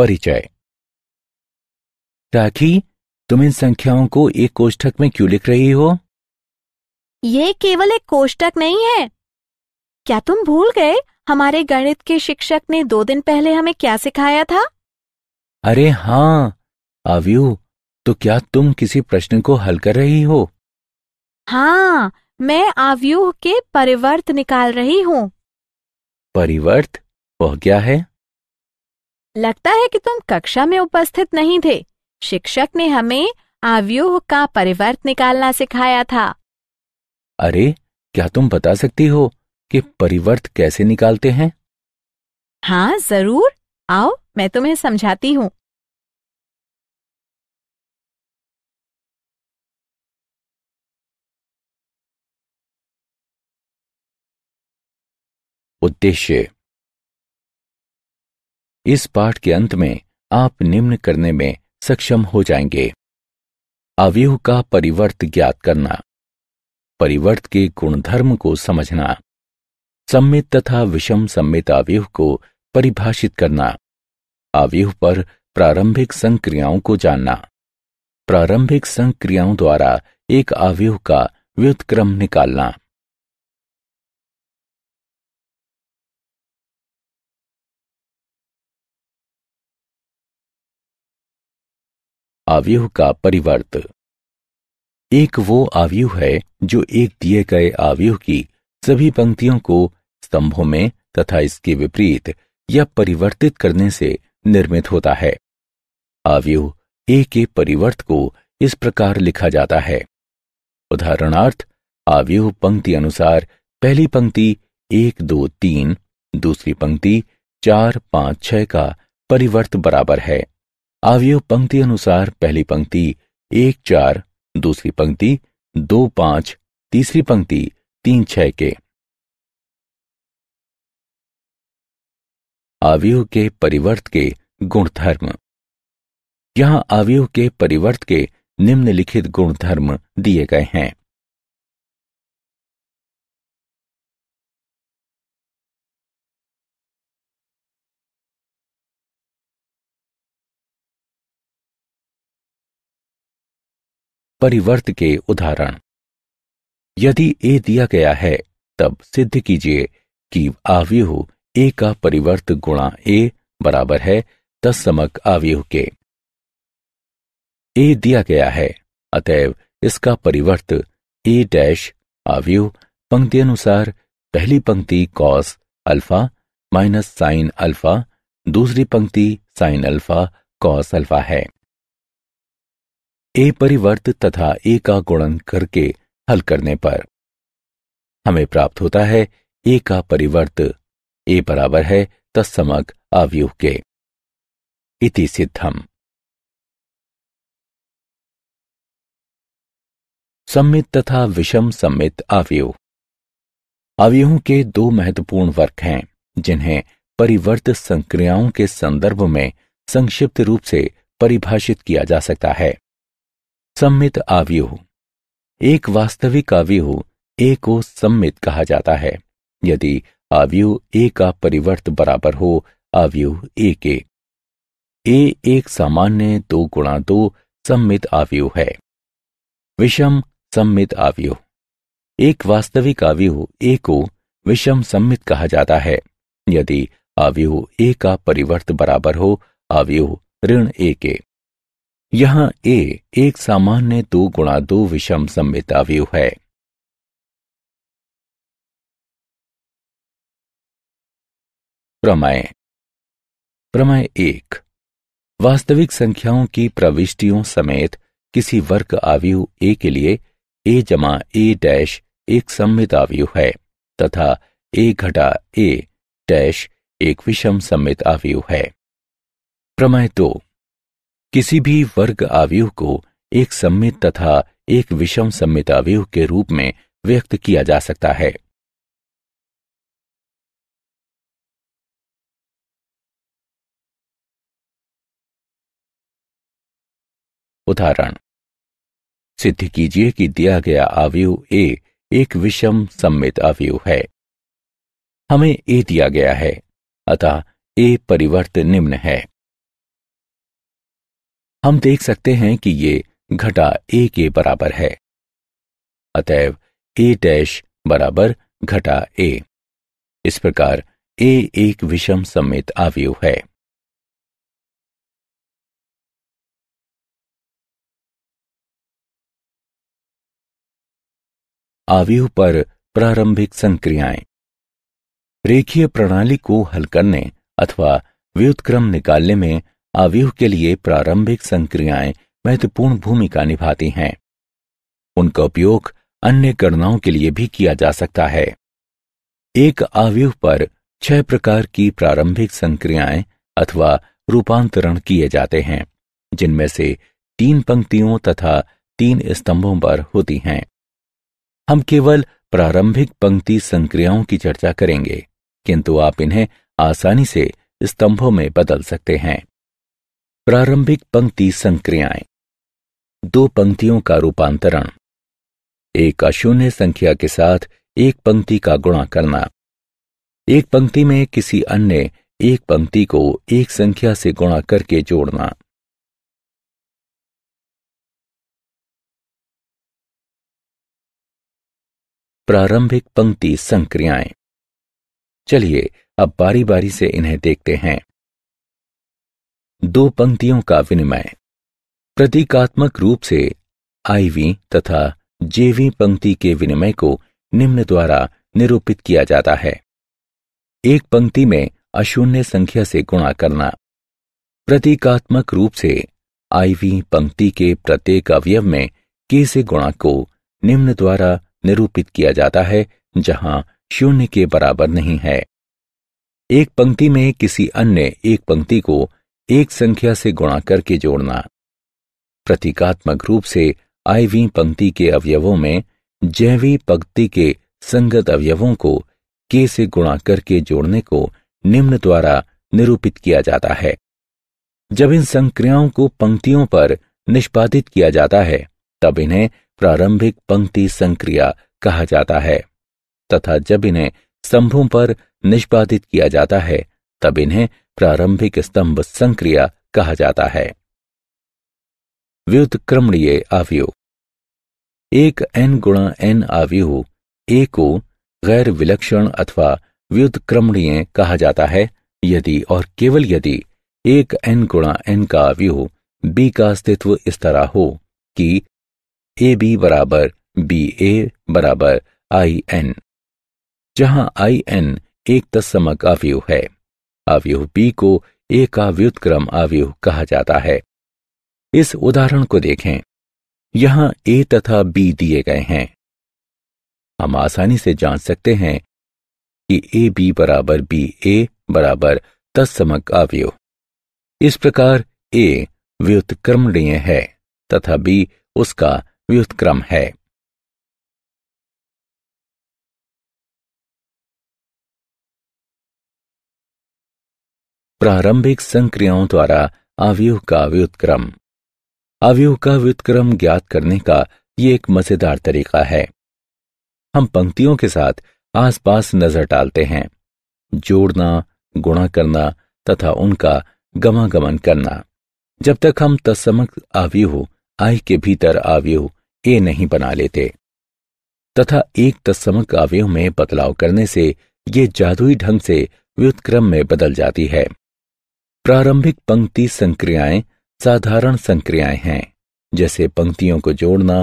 परिचय राखी तुम इन संख्याओं को एक कोष्ठक में क्यों लिख रही हो ये केवल एक कोष्ठक नहीं है क्या तुम भूल गए हमारे गणित के शिक्षक ने दो दिन पहले हमें क्या सिखाया था अरे हाँ आव्यू तो क्या तुम किसी प्रश्न को हल कर रही हो हाँ मैं आव्यूह के परिवर्त निकाल रही हूँ परिवर्त वह क्या है लगता है कि तुम कक्षा में उपस्थित नहीं थे शिक्षक ने हमें आव्यूह का परिवर्त निकालना सिखाया था अरे क्या तुम बता सकती हो कि परिवर्त कैसे निकालते हैं हाँ जरूर आओ मैं तुम्हें समझाती हूँ उद्देश्य इस पाठ के अंत में आप निम्न करने में सक्षम हो जाएंगे अवयव का परिवर्त ज्ञात करना परिवर्त के गुणधर्म को समझना सम्मित तथा विषम सम्मित अवयव को परिभाषित करना अवयव पर प्रारंभिक संक्रियाओं को जानना प्रारंभिक संक्रियाओं द्वारा एक अवयव का व्युत्क्रम निकालना आवयूह का परिवर्त एक वो आवयूह है जो एक दिए गए आवयूह की सभी पंक्तियों को स्तंभों में तथा इसके विपरीत या परिवर्तित करने से निर्मित होता है आवयूह ए के परिवर्त को इस प्रकार लिखा जाता है उदाहरणार्थ आवयूह पंक्ति अनुसार पहली पंक्ति एक दो तीन दूसरी पंक्ति चार पांच छह का परिवर्त बराबर है अवयव पंक्ति अनुसार पहली पंक्ति एक चार दूसरी पंक्ति दो पांच तीसरी पंक्ति तीन छह के अवयव के परिवर्त के गुणधर्म यहां अवयव के परिवर्त के निम्नलिखित गुणधर्म दिए गए हैं परिवर्त के उदाहरण यदि ए दिया गया है तब सिद्ध कीजिए कि आवयु ए का परिवर्त गुणा ए बराबर है तत्समक आवयु के ए दिया गया है अतएव इसका परिवर्त ए डैश आवयु पंक्ति अनुसार पहली पंक्ति cos alpha minus sine alpha दूसरी पंक्ति साइन अल्फा कॉस अल्फा है ए परिवर्त तथा ए का गुणन करके हल करने पर हमें प्राप्त होता है ए का परिवर्त ए बराबर है तत्समक आवयूह के इति सिद्धम सम्मित तथा विषम सम्मित आवयूह अवयवों के दो महत्वपूर्ण वर्ग हैं जिन्हें परिवर्त संक्रियाओं के संदर्भ में संक्षिप्त रूप से परिभाषित किया जा सकता है सम्मित आवय एक वास्तविक आवय हो ए को सम्मित कहा जाता है यदि आवयु ए का परिवर्त बराबर हो आवयु ए के ए एक सामान्य दो गुणा दो सम्मित आवयु है विषम सम्मित आवयु एक वास्तविक आवयु ए को विषम सम्मित कहा जाता है यदि आवयु ए का परिवर्त बराबर हो आवयु ऋण ए के यहाँ ए एक सामान्य दो गुणा दो विषम सममिता व्यू है प्रमेय प्रमेय एक वास्तविक संख्याओं की प्रविष्टियों समेत किसी वर्ग आवयु ए के लिए ए जमा ए डैश एक सम्मित आवयु है तथा ए घटा ए डैश एक विषम सम्मित आवयु है प्रमय दो तो, किसी भी वर्ग आवयव को एक सम्मित तथा एक विषम सम्मित अवयव के रूप में व्यक्त किया जा सकता है उदाहरण सिद्ध कीजिए कि दिया गया आवयु ए एक विषम सम्मित आवयु है हमें ए दिया गया है अतः ए परिवर्त निम्न है हम देख सकते हैं कि ये घटा ए के बराबर है अतएव ए डैश बराबर घटा ए इस प्रकार ए एक विषम सम्मित आवयव है आवयु पर प्रारंभिक संक्रियाएं रेखीय प्रणाली को हल करने अथवा व्युतक्रम निकालने में आव्यूह के लिए प्रारंभिक संक्रियाएं महत्वपूर्ण भूमिका निभाती हैं उनका उपयोग अन्य गणनाओं के लिए भी किया जा सकता है एक आव्यूह पर छह प्रकार की प्रारंभिक संक्रियाएं अथवा रूपांतरण किए जाते हैं जिनमें से तीन पंक्तियों तथा तीन स्तंभों पर होती हैं हम केवल प्रारंभिक पंक्ति संक्रियाओं की चर्चा करेंगे किंतु आप इन्हें आसानी से स्तंभों में बदल सकते हैं प्रारंभिक पंक्ति संक्रियाएं दो पंक्तियों का रूपांतरण एक अशून्य संख्या के साथ एक पंक्ति का गुणा करना एक पंक्ति में किसी अन्य एक पंक्ति को एक संख्या से गुणा करके जोड़ना प्रारंभिक पंक्ति संक्रियाएं चलिए अब बारी बारी से इन्हें देखते हैं दो पंक्तियों का विनिमय प्रतीकात्मक रूप से आईवी तथा जेवी पंक्ति के विनिमय को निम्न द्वारा निरूपित किया जाता है एक पंक्ति में अशून्य संख्या से गुणा करना प्रतीकात्मक रूप से आईवी पंक्ति के प्रत्येक अवयव में के से गुणा को निम्न द्वारा निरूपित किया जाता है जहां शून्य के बराबर नहीं है एक पंक्ति में किसी अन्य एक पंक्ति को एक संख्या से गुणा करके जोड़ना प्रतीकात्मक रूप से आईवी पंक्ति के अवयवों में जैवी पंक्ति के संगत अवयवों को के से गुणा करके जोड़ने को निम्न द्वारा निरूपित किया जाता है जब इन संक्रियाओं को पंक्तियों पर निष्पादित किया जाता है तब इन्हें प्रारंभिक पंक्ति संक्रिया कहा जाता है तथा जब इन्हें स्तंभों पर निष्पादित किया जाता है तब इन्हें प्रारंभिक स्तंभ संक्रिया कहा जाता है व्युतक्रमणीय आवयु एक एन गुणा एन आवयु ए को गैर विलक्षण अथवा व्युतक्रमणीय कहा जाता है यदि और केवल यदि एक एन गुणा एन का आवयु बी का अस्तित्व इस तरह हो कि ए बी बराबर बी ए बराबर आई एन जहां आई एन एक तत्समक आवयु है अवयुह बी को एकाव्युतक्रम अवयुह कहा जाता है इस उदाहरण को देखें यहां ए तथा बी दिए गए हैं हम आसानी से जांच सकते हैं कि ए बी बराबर बी ए बराबर तत्समक अवयव इस प्रकार ए व्युतक्रमणीय है तथा बी उसका व्युतक्रम है प्रारंभिक संक्रियाओं द्वारा आवयूह का व्युत्क्रम आवयूह का व्युत्क्रम ज्ञात करने का ये एक मजेदार तरीका है हम पंक्तियों के साथ आसपास नजर डालते हैं जोड़ना गुणा करना तथा उनका गमागमन करना जब तक हम तत्समक आवयूह आई के भीतर आवयूह ए नहीं बना लेते तथा एक तत्समक आवयूह में बदलाव करने से ये जादुई ढंग से व्युतक्रम में बदल जाती है प्रारंभिक पंक्ति संक्रियाएं साधारण संक्रियाएं हैं जैसे पंक्तियों को जोड़ना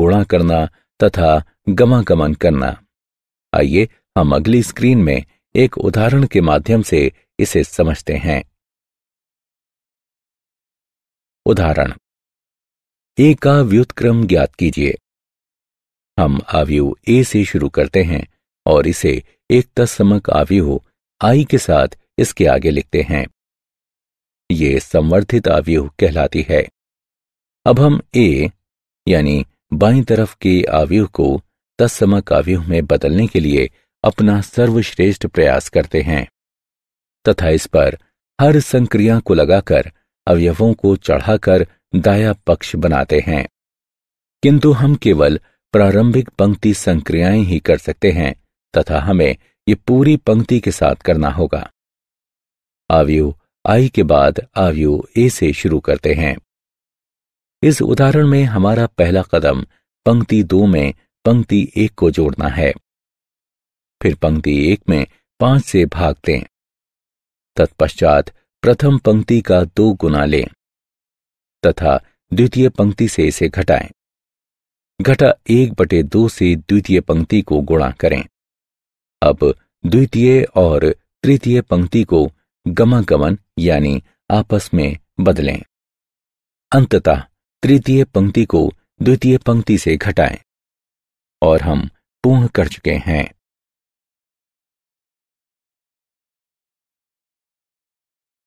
गुणा करना तथा गमागमन करना आइए हम अगली स्क्रीन में एक उदाहरण के माध्यम से इसे समझते हैं उदाहरण ए का व्युतक्रम ज्ञात कीजिए हम आवयु ए से शुरू करते हैं और इसे एक तस्मक आवयु आई के साथ इसके आगे लिखते हैं ये संवर्धित आवयु कहलाती है अब हम ए यानी बाई तरफ के आवयु को तत्समक आवयूह में बदलने के लिए अपना सर्वश्रेष्ठ प्रयास करते हैं तथा इस पर हर संक्रिया को लगाकर अवयवों को चढ़ाकर दाया पक्ष बनाते हैं किंतु हम केवल प्रारंभिक पंक्ति संक्रियाएं ही कर सकते हैं तथा हमें ये पूरी पंक्ति के साथ करना होगा आवयु आई के बाद आयु ए से शुरू करते हैं इस उदाहरण में हमारा पहला कदम पंक्ति दो में पंक्ति एक को जोड़ना है फिर पंक्ति एक में पांच से भाग दें तत्पश्चात प्रथम पंक्ति का दो गुना लें तथा द्वितीय पंक्ति से इसे घटाएं घटा एक बटे दो से द्वितीय पंक्ति को गुणा करें अब द्वितीय और तृतीय पंक्ति को गमागमन यानी आपस में बदलें अंततः तृतीय पंक्ति को द्वितीय पंक्ति से घटाएं और हम पूर्ण कर चुके हैं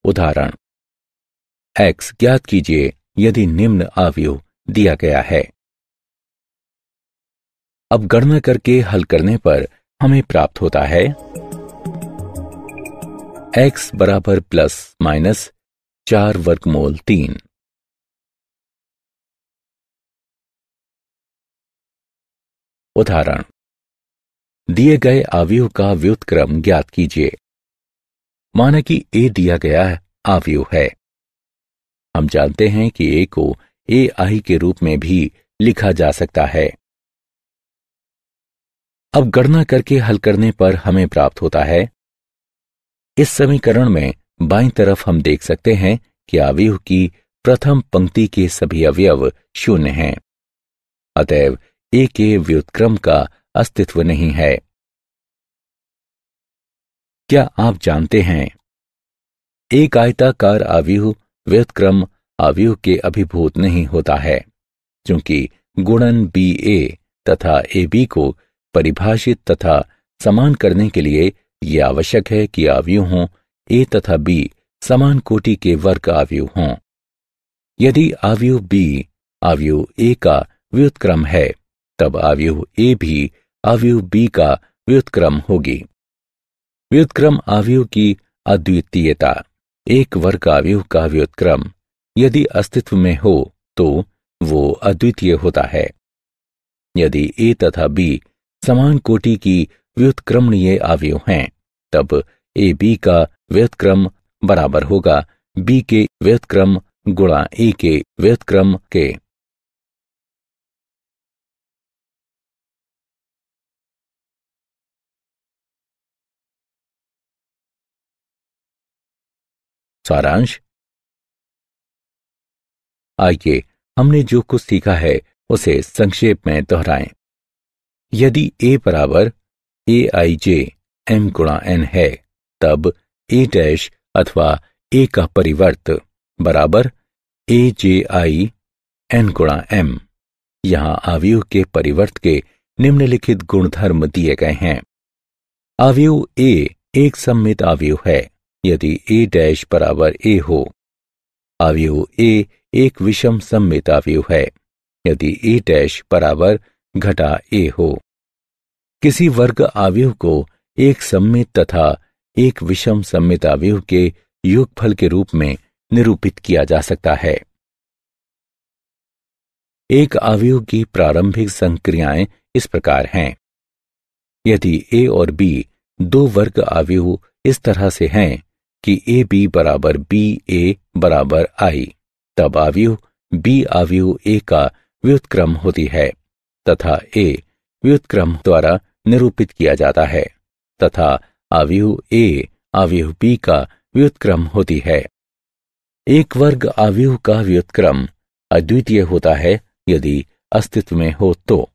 उदाहरण x ज्ञात कीजिए यदि निम्न आवयु दिया गया है अब गणना करके हल करने पर हमें प्राप्त होता है एक्स बराबर प्लस माइनस चार वर्गमूल तीन उदाहरण दिए गए आवयु का व्युतक्रम ज्ञात कीजिए माना कि ए दिया गया आवयु है हम जानते हैं कि ए को ए आई के रूप में भी लिखा जा सकता है अब गणना करके हल करने पर हमें प्राप्त होता है इस समीकरण में बाई तरफ हम देख सकते हैं कि आवयु की प्रथम पंक्ति के सभी अवयव शून्य हैं अतएव एक व्युतक्रम का अस्तित्व नहीं है क्या आप जानते हैं एक आयताकार आवयु व्युतक्रम आवयु के अभिभूत नहीं होता है क्योंकि गुणन बी ए तथा ए बी को परिभाषित तथा समान करने के लिए ये आवश्यक है कि आवयु हों ए तथा बी समान कोटि के वर्ग आवयु हों यदि आवयु बी आवयु ए का व्युत्क्रम है तब आवयु ए भी आवयु बी का व्युत्क्रम होगी व्युत्क्रम आवयु की अद्वितीयता एक वर्ग आवयु का व्युत्क्रम यदि अस्तित्व में हो तो वो अद्वितीय होता है यदि ए तथा बी समान कोटि की व्युतक्रमणीय आवय हैं तब ए बी का व्यतक्रम बराबर होगा बी के व्यतक्रम गुणा ए के व्यतक्रम के सारांश आइए हमने जो कुछ सीखा है उसे संक्षेप में दोहराएं यदि ए बराबर ए आई जे एम गुणा एन है तब ए डैश अथवा ए का परिवर्त बराबर ए जे आई एन गुणा एम यहां आवयु के परिवर्त के निम्नलिखित गुणधर्म दिए गए हैं आवयु ए एक सम्मित आवयु है यदि ए डैश बराबर ए हो आवयु ए एक विषम सम्मित आवयु है यदि ए डैश बराबर घटा ए हो किसी वर्ग आवयव को एक सम्मित तथा एक विषम सम्मित आवयव के युगफल के रूप में निरूपित किया जा सकता है एक आवयव की प्रारंभिक संक्रियाएं इस प्रकार हैं यदि ए और बी दो वर्ग आवयव इस तरह से हैं कि ए बी बराबर बी ए बराबर आई तब आवयव बी आवयव ए का व्युत्क्रम होती है तथा ए व्युत्क्रम द्वारा निरूपित किया जाता है तथा आवयूह ए आवयूह बी का व्युत्क्रम होती है एक वर्ग आवयूह का व्युत्क्रम अद्वितीय होता है यदि अस्तित्व में हो तो